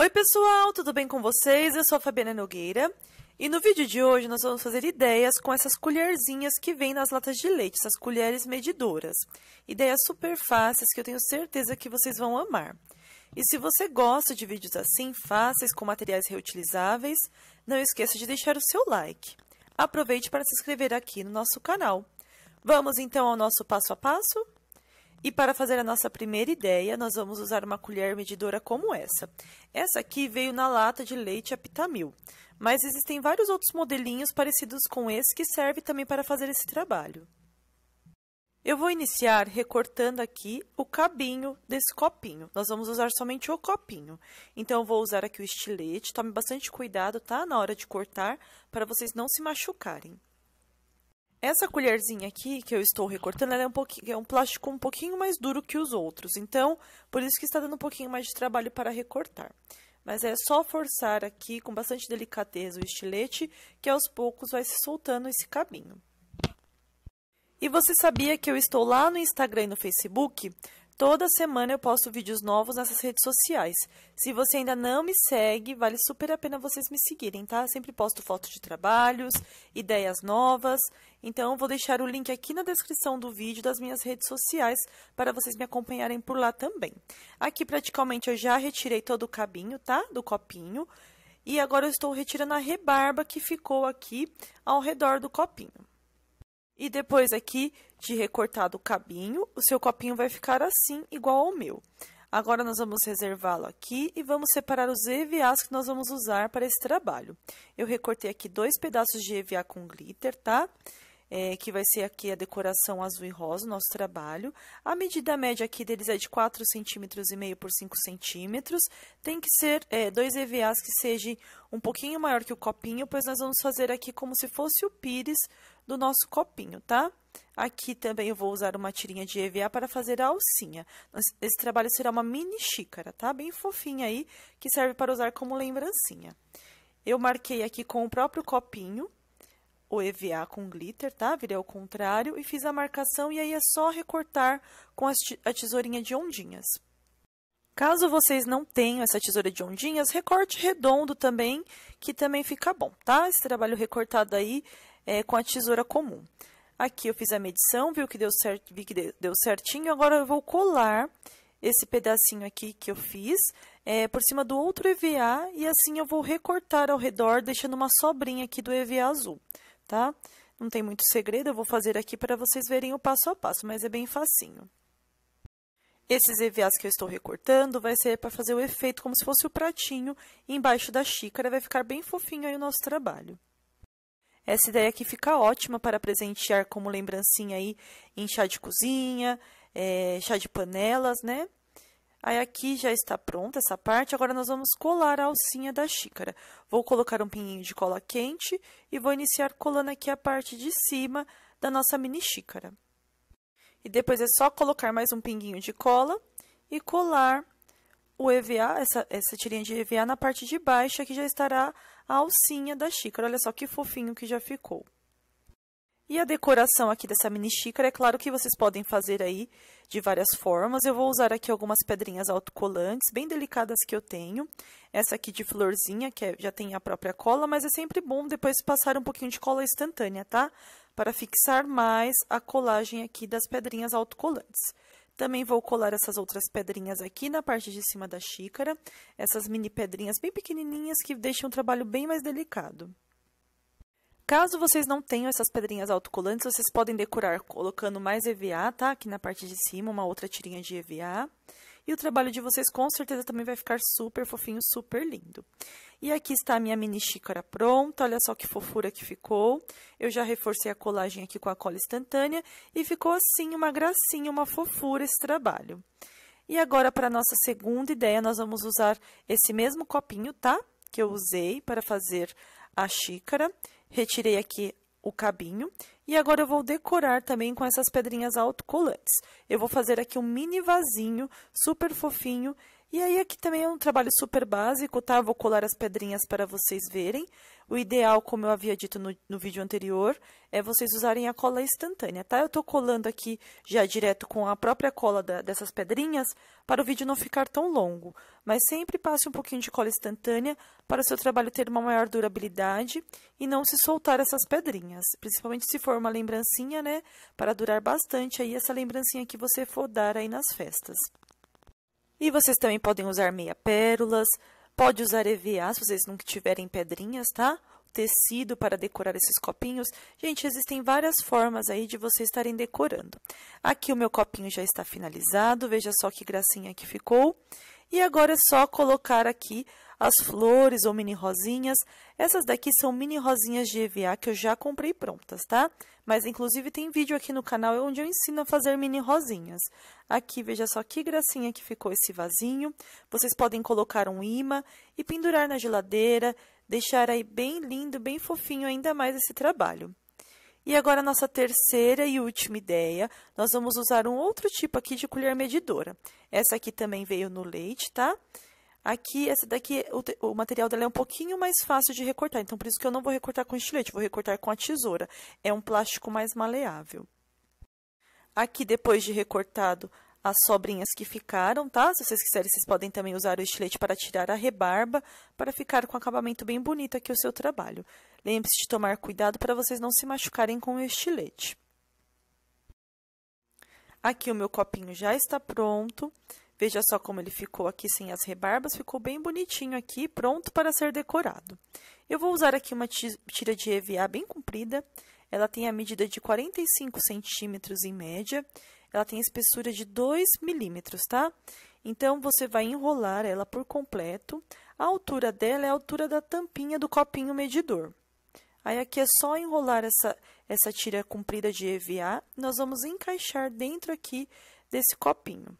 Oi, pessoal, tudo bem com vocês? Eu sou a Fabiana Nogueira e no vídeo de hoje nós vamos fazer ideias com essas colherzinhas que vêm nas latas de leite, essas colheres medidoras. Ideias super fáceis que eu tenho certeza que vocês vão amar. E se você gosta de vídeos assim, fáceis, com materiais reutilizáveis, não esqueça de deixar o seu like. Aproveite para se inscrever aqui no nosso canal. Vamos então ao nosso passo a passo? E para fazer a nossa primeira ideia, nós vamos usar uma colher medidora como essa. Essa aqui veio na lata de leite Aptamil, mas existem vários outros modelinhos parecidos com esse que servem também para fazer esse trabalho. Eu vou iniciar recortando aqui o cabinho desse copinho. Nós vamos usar somente o copinho. Então, eu vou usar aqui o estilete. Tome bastante cuidado, tá? Na hora de cortar, para vocês não se machucarem. Essa colherzinha aqui que eu estou recortando, é um, é um plástico um pouquinho mais duro que os outros. Então, por isso que está dando um pouquinho mais de trabalho para recortar. Mas é só forçar aqui com bastante delicadeza o estilete, que aos poucos vai se soltando esse cabinho. E você sabia que eu estou lá no Instagram e no Facebook Toda semana eu posto vídeos novos nessas redes sociais. Se você ainda não me segue, vale super a pena vocês me seguirem, tá? sempre posto fotos de trabalhos, ideias novas. Então, vou deixar o link aqui na descrição do vídeo das minhas redes sociais para vocês me acompanharem por lá também. Aqui, praticamente, eu já retirei todo o cabinho, tá? Do copinho. E agora eu estou retirando a rebarba que ficou aqui ao redor do copinho. E depois aqui de recortado o cabinho, o seu copinho vai ficar assim, igual ao meu. Agora, nós vamos reservá-lo aqui e vamos separar os EVAs que nós vamos usar para esse trabalho. Eu recortei aqui dois pedaços de EVA com glitter, tá? Tá? é, que vai ser aqui a decoração azul e rosa, nosso trabalho. A medida média aqui deles é de 4,5 centímetros e meio por 5 centímetros. Tem que ser é, dois EVAs que sejam um pouquinho maior que o copinho, pois nós vamos fazer aqui como se fosse o pires do nosso copinho, tá? Aqui também eu vou usar uma tirinha de EVA para fazer a alcinha. Esse trabalho será uma mini xícara, tá? Bem fofinha aí, que serve para usar como lembrancinha. Eu marquei aqui com o próprio copinho o EVA com glitter, tá? Virei ao contrário e fiz a marcação e aí é só recortar com a tesourinha de ondinhas. Caso vocês não tenham essa tesoura de ondinhas, recorte redondo também, que também fica bom, tá? Esse trabalho recortado aí é com a tesoura comum. Aqui eu fiz a medição, viu que deu certo, vi que deu certinho, agora eu vou colar esse pedacinho aqui que eu fiz é, por cima do outro EVA e assim eu vou recortar ao redor, deixando uma sobrinha aqui do EVA azul tá? Não tem muito segredo, eu vou fazer aqui para vocês verem o passo a passo, mas é bem facinho. Esses EVAs que eu estou recortando vai ser para fazer o efeito como se fosse o pratinho embaixo da xícara, vai ficar bem fofinho aí o nosso trabalho. Essa ideia aqui fica ótima para presentear como lembrancinha aí em chá de cozinha, é, chá de panelas, né? Aí aqui já está pronta essa parte, agora nós vamos colar a alcinha da xícara. Vou colocar um pinguinho de cola quente e vou iniciar colando aqui a parte de cima da nossa mini xícara. E depois é só colocar mais um pinguinho de cola e colar o EVA, essa, essa tirinha de EVA na parte de baixo, que já estará a alcinha da xícara. Olha só que fofinho que já ficou. E a decoração aqui dessa mini xícara, é claro que vocês podem fazer aí de várias formas. Eu vou usar aqui algumas pedrinhas autocolantes, bem delicadas que eu tenho. Essa aqui de florzinha, que é, já tem a própria cola, mas é sempre bom depois passar um pouquinho de cola instantânea, tá? Para fixar mais a colagem aqui das pedrinhas autocolantes. Também vou colar essas outras pedrinhas aqui na parte de cima da xícara, essas mini pedrinhas bem pequenininhas que deixam o trabalho bem mais delicado. Caso vocês não tenham essas pedrinhas autocolantes, vocês podem decorar colocando mais EVA, tá? Aqui na parte de cima, uma outra tirinha de EVA. E o trabalho de vocês com certeza também vai ficar super fofinho, super lindo. E aqui está a minha mini xícara pronta, olha só que fofura que ficou. Eu já reforcei a colagem aqui com a cola instantânea e ficou assim uma gracinha, uma fofura esse trabalho. E agora para a nossa segunda ideia, nós vamos usar esse mesmo copinho, tá? Que eu usei para fazer a xícara. Retirei aqui o cabinho e agora eu vou decorar também com essas pedrinhas autocolantes. Eu vou fazer aqui um mini vasinho super fofinho e aí aqui também é um trabalho super básico, tá? Vou colar as pedrinhas para vocês verem. O ideal, como eu havia dito no, no vídeo anterior, é vocês usarem a cola instantânea, tá? Eu estou colando aqui já direto com a própria cola da, dessas pedrinhas para o vídeo não ficar tão longo. Mas sempre passe um pouquinho de cola instantânea para o seu trabalho ter uma maior durabilidade e não se soltar essas pedrinhas. Principalmente se for uma lembrancinha, né? Para durar bastante aí essa lembrancinha que você for dar aí nas festas. E vocês também podem usar meia pérolas, pode usar EVA se vocês não tiverem pedrinhas, tá? Tecido para decorar esses copinhos. Gente, existem várias formas aí de vocês estarem decorando. Aqui o meu copinho já está finalizado, veja só que gracinha que ficou. E agora é só colocar aqui as flores ou mini rosinhas, essas daqui são mini rosinhas de EVA que eu já comprei prontas, tá? Mas, inclusive, tem vídeo aqui no canal onde eu ensino a fazer mini rosinhas. Aqui, veja só que gracinha que ficou esse vasinho. Vocês podem colocar um imã e pendurar na geladeira, deixar aí bem lindo, bem fofinho ainda mais esse trabalho. E agora, nossa terceira e última ideia, nós vamos usar um outro tipo aqui de colher medidora. Essa aqui também veio no leite, tá? Tá? Aqui, essa daqui, o, o, material dela é um pouquinho mais fácil de recortar, então por isso que eu não vou recortar com estilete, vou recortar com a tesoura. É um plástico mais maleável. Aqui, depois de recortado as sobrinhas que ficaram, tá? Se vocês quiserem, vocês podem também usar o estilete para tirar a rebarba, para ficar com um acabamento bem bonito aqui o seu trabalho. Lembre-se de tomar cuidado para vocês não se machucarem com o estilete. Aqui o meu copinho já está pronto. Veja só como ele ficou aqui sem as rebarbas, ficou bem bonitinho aqui, pronto para ser decorado. Eu vou usar aqui uma tira de EVA bem comprida, ela tem a medida de 45 centímetros em média, ela tem a espessura de 2 milímetros, tá? Então, você vai enrolar ela por completo, a altura dela é a altura da tampinha do copinho medidor. Aí, aqui é só enrolar essa, essa tira comprida de EVA, nós vamos encaixar dentro aqui desse copinho.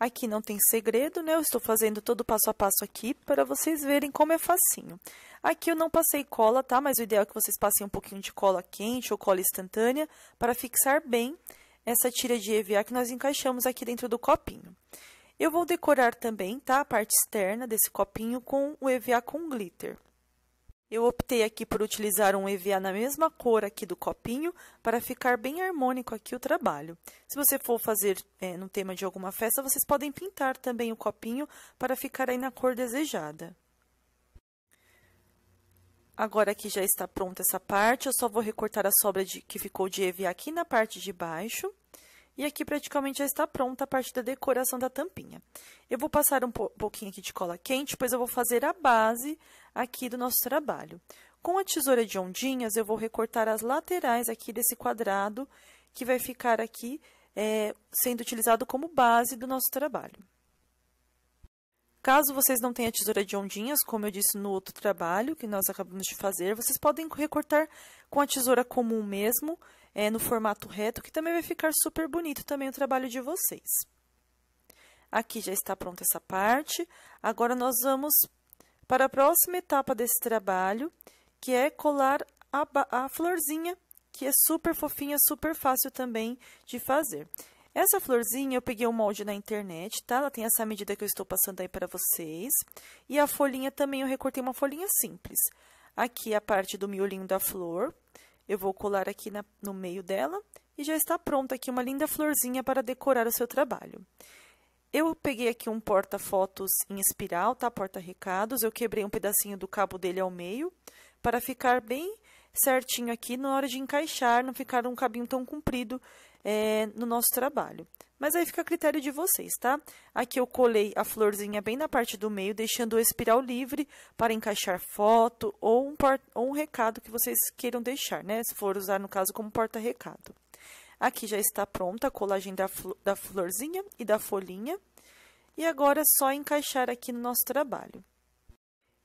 Aqui não tem segredo, né? Eu estou fazendo todo o passo a passo aqui para vocês verem como é facinho. Aqui eu não passei cola, tá? Mas o ideal é que vocês passem um pouquinho de cola quente ou cola instantânea para fixar bem essa tira de EVA que nós encaixamos aqui dentro do copinho. Eu vou decorar também, tá? A parte externa desse copinho com o EVA com glitter. Eu optei aqui por utilizar um EVA na mesma cor aqui do copinho, para ficar bem harmônico aqui o trabalho. Se você for fazer é, no tema de alguma festa, vocês podem pintar também o copinho para ficar aí na cor desejada. Agora que já está pronta essa parte, eu só vou recortar a sobra de, que ficou de EVA aqui na parte de baixo. E aqui praticamente já está pronta a parte da decoração da tampinha. Eu vou passar um pouquinho aqui de cola quente, pois eu vou fazer a base aqui do nosso trabalho. Com a tesoura de ondinhas, eu vou recortar as laterais aqui desse quadrado, que vai ficar aqui é, sendo utilizado como base do nosso trabalho. Caso vocês não tenham a tesoura de ondinhas, como eu disse no outro trabalho que nós acabamos de fazer, vocês podem recortar com a tesoura comum mesmo, é, no formato reto, que também vai ficar super bonito também o trabalho de vocês. Aqui já está pronta essa parte. Agora, nós vamos para a próxima etapa desse trabalho, que é colar a, a florzinha, que é super fofinha, super fácil também de fazer. Essa florzinha eu peguei o um molde na internet, tá? Ela tem essa medida que eu estou passando aí para vocês. E a folhinha também eu recortei uma folhinha simples. Aqui é a parte do miolinho da flor. Eu vou colar aqui na, no meio dela e já está pronta aqui uma linda florzinha para decorar o seu trabalho. Eu peguei aqui um porta-fotos em espiral, tá? Porta-recados. Eu quebrei um pedacinho do cabo dele ao meio para ficar bem certinho aqui na hora de encaixar, não ficar um cabinho tão comprido é, no nosso trabalho. Mas aí fica a critério de vocês, tá? Aqui eu colei a florzinha bem na parte do meio, deixando o espiral livre para encaixar foto ou um, ou um recado que vocês queiram deixar, né? Se for usar, no caso, como porta-recado. Aqui já está pronta a colagem da, fl da florzinha e da folhinha. E agora é só encaixar aqui no nosso trabalho.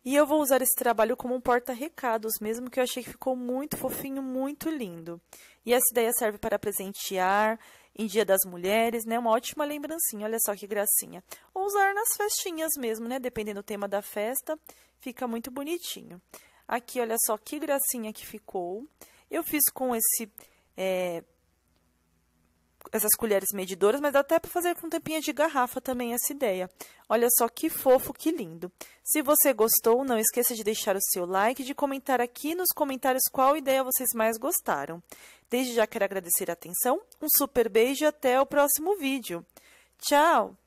E eu vou usar esse trabalho como um porta-recados mesmo, que eu achei que ficou muito fofinho, muito lindo. E essa ideia serve para presentear, em Dia das Mulheres, né? Uma ótima lembrancinha, olha só que gracinha. Ou usar nas festinhas mesmo, né? Dependendo do tema da festa, fica muito bonitinho. Aqui, olha só que gracinha que ficou. Eu fiz com esse é, essas colheres medidoras, mas dá até para fazer com tampinha de garrafa também essa ideia. Olha só que fofo, que lindo. Se você gostou, não esqueça de deixar o seu like e de comentar aqui nos comentários qual ideia vocês mais gostaram. Desde já quero agradecer a atenção, um super beijo e até o próximo vídeo. Tchau!